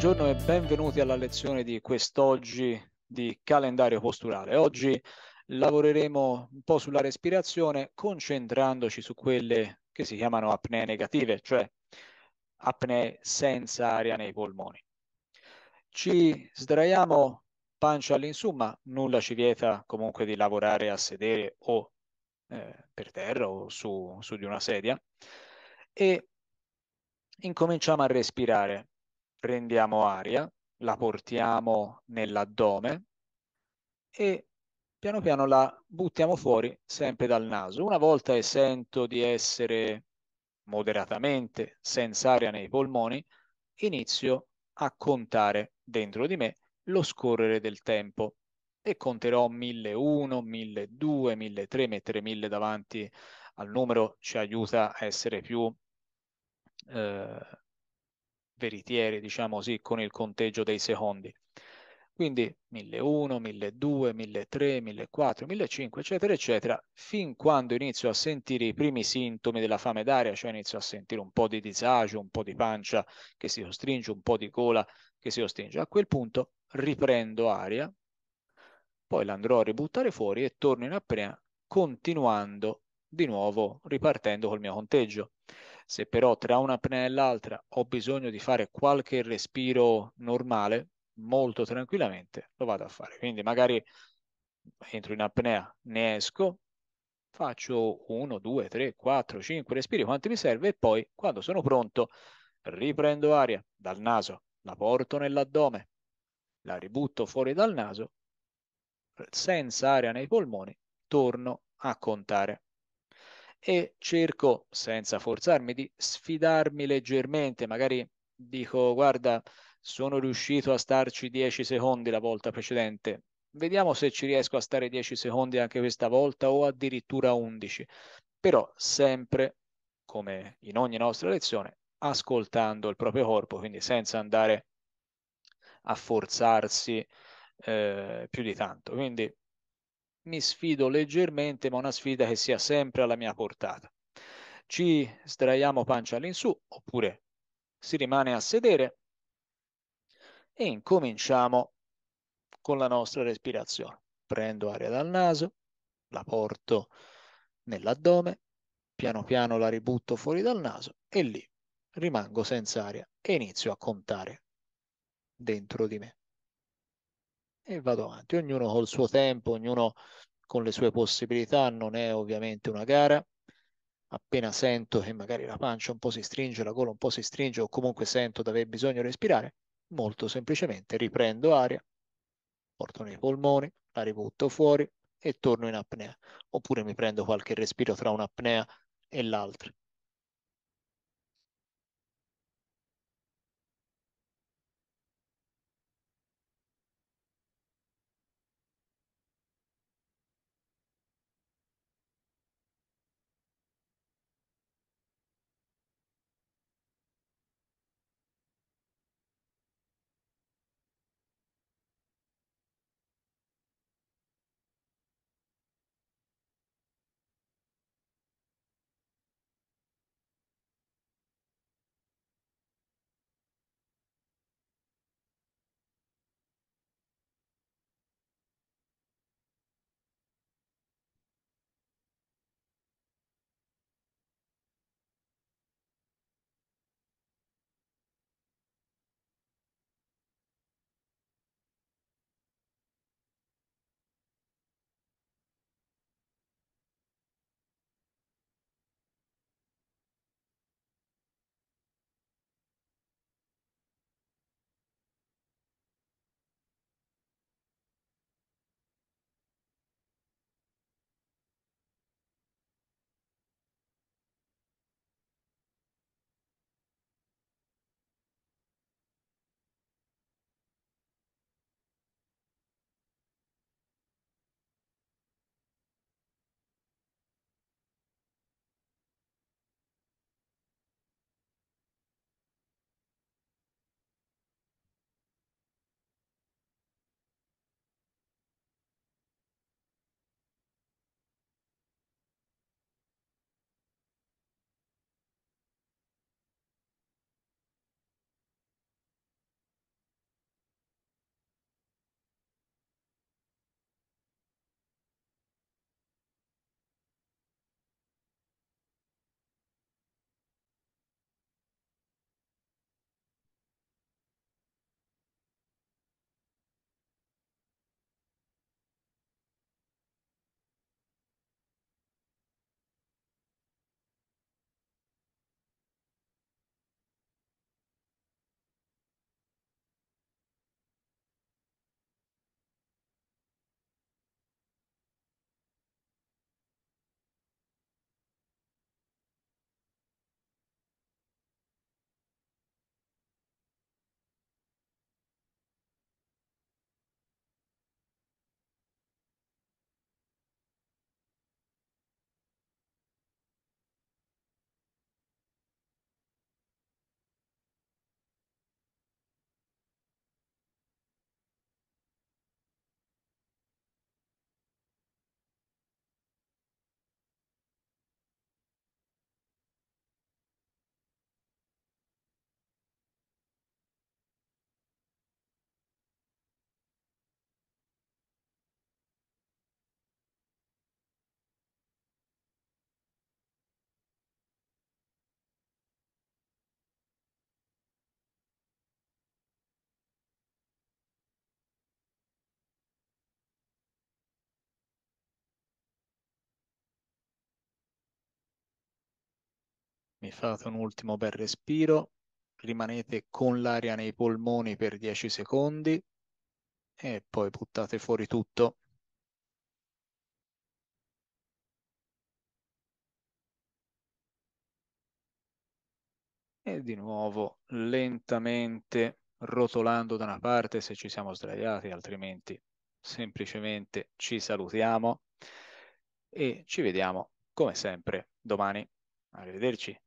buongiorno e benvenuti alla lezione di quest'oggi di calendario posturale. Oggi lavoreremo un po' sulla respirazione concentrandoci su quelle che si chiamano apnee negative, cioè apnee senza aria nei polmoni. Ci sdraiamo pancia all'insù, ma nulla ci vieta comunque di lavorare a sedere o eh, per terra o su, su di una sedia. E incominciamo a respirare prendiamo aria, la portiamo nell'addome e piano piano la buttiamo fuori sempre dal naso. Una volta che sento di essere moderatamente senza aria nei polmoni, inizio a contare dentro di me lo scorrere del tempo e conterò 1001, 1002, 1003, mettere 1000 davanti al numero ci aiuta a essere più eh, veritieri, diciamo così, con il conteggio dei secondi. Quindi 1001, 1002, 1003, 1004, 1005, eccetera, eccetera, fin quando inizio a sentire i primi sintomi della fame d'aria, cioè inizio a sentire un po' di disagio, un po' di pancia che si costringe, un po' di gola che si costringe. A quel punto riprendo aria, poi l'andrò a ributtare fuori e torno in apnea continuando di nuovo ripartendo col mio conteggio. Se però tra una apnea e l'altra ho bisogno di fare qualche respiro normale, molto tranquillamente lo vado a fare. Quindi magari entro in apnea, ne esco, faccio 1, 2, 3, 4, 5 respiri, quanti mi serve e poi quando sono pronto riprendo aria dal naso, la porto nell'addome, la ributto fuori dal naso, senza aria nei polmoni, torno a contare e cerco, senza forzarmi, di sfidarmi leggermente, magari dico guarda, sono riuscito a starci 10 secondi la volta precedente, vediamo se ci riesco a stare 10 secondi anche questa volta o addirittura 11, però sempre, come in ogni nostra lezione, ascoltando il proprio corpo, quindi senza andare a forzarsi eh, più di tanto. Quindi mi sfido leggermente, ma una sfida che sia sempre alla mia portata. Ci sdraiamo pancia all'insù oppure si rimane a sedere e incominciamo con la nostra respirazione. Prendo aria dal naso, la porto nell'addome, piano piano la ributto fuori dal naso e lì rimango senza aria e inizio a contare dentro di me e vado avanti. Ognuno col suo tempo, ognuno con le sue possibilità, non è ovviamente una gara. Appena sento che magari la pancia un po' si stringe, la gola un po' si stringe o comunque sento di aver bisogno di respirare, molto semplicemente riprendo aria, porto nei polmoni, la ributto fuori e torno in apnea. Oppure mi prendo qualche respiro tra un'apnea e l'altra. Quindi fate un ultimo bel respiro, rimanete con l'aria nei polmoni per 10 secondi e poi buttate fuori tutto. E di nuovo lentamente rotolando da una parte se ci siamo sdraiati, altrimenti semplicemente ci salutiamo e ci vediamo come sempre domani. Arrivederci.